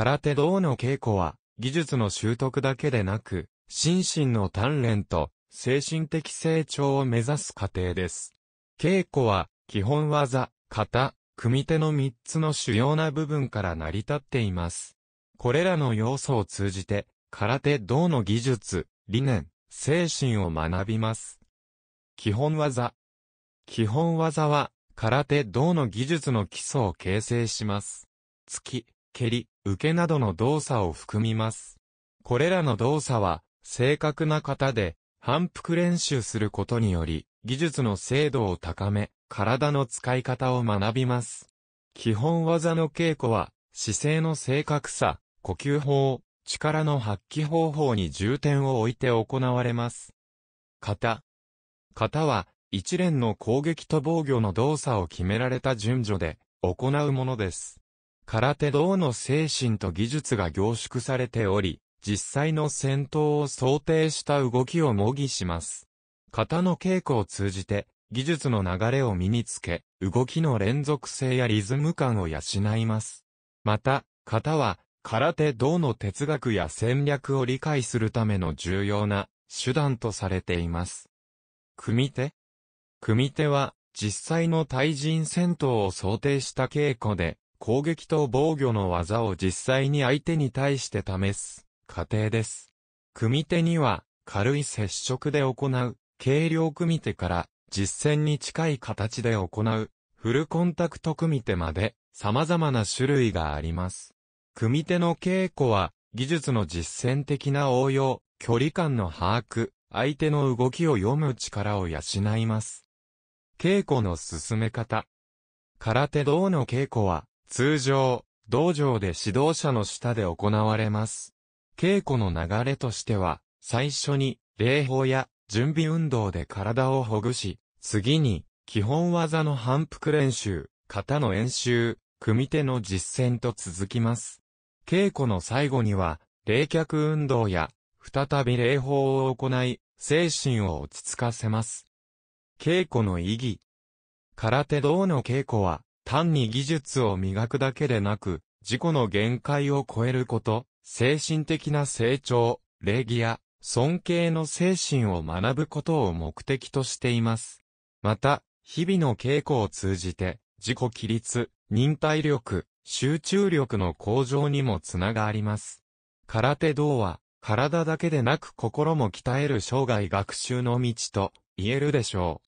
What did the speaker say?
空手道の稽古は、技術の習得だけでなく、心身の鍛錬と、精神的成長を目指す過程です。稽古は、基本技、型、組手の3つの主要な部分から成り立っています。これらの要素を通じて、空手道の技術、理念、精神を学びます。基本技。基本技は、空手道の技術の基礎を形成します。月、蹴り、受けなどの動作を含みます。これらの動作は、正確な型で、反復練習することにより、技術の精度を高め、体の使い方を学びます。基本技の稽古は、姿勢の正確さ、呼吸法、力の発揮方法に重点を置いて行われます。型。型は、一連の攻撃と防御の動作を決められた順序で、行うものです。空手道の精神と技術が凝縮されており、実際の戦闘を想定した動きを模擬します。型の稽古を通じて、技術の流れを身につけ、動きの連続性やリズム感を養います。また、型は、空手道の哲学や戦略を理解するための重要な手段とされています。組手組手は、実際の対人戦闘を想定した稽古で、攻撃と防御の技を実際に相手に対して試す、過程です。組手には、軽い接触で行う、軽量組手から、実戦に近い形で行う、フルコンタクト組手まで、様々な種類があります。組手の稽古は、技術の実践的な応用、距離感の把握、相手の動きを読む力を養います。稽古の進め方。空手道の稽古は、通常、道場で指導者の下で行われます。稽古の流れとしては、最初に、礼法や準備運動で体をほぐし、次に、基本技の反復練習、型の演習、組手の実践と続きます。稽古の最後には、冷却運動や、再び礼法を行い、精神を落ち着かせます。稽古の意義。空手道の稽古は、単に技術を磨くだけでなく、自己の限界を超えること、精神的な成長、礼儀や尊敬の精神を学ぶことを目的としています。また、日々の稽古を通じて、自己規律、忍耐力、集中力の向上にもつながります。空手道は、体だけでなく心も鍛える生涯学習の道と言えるでしょう。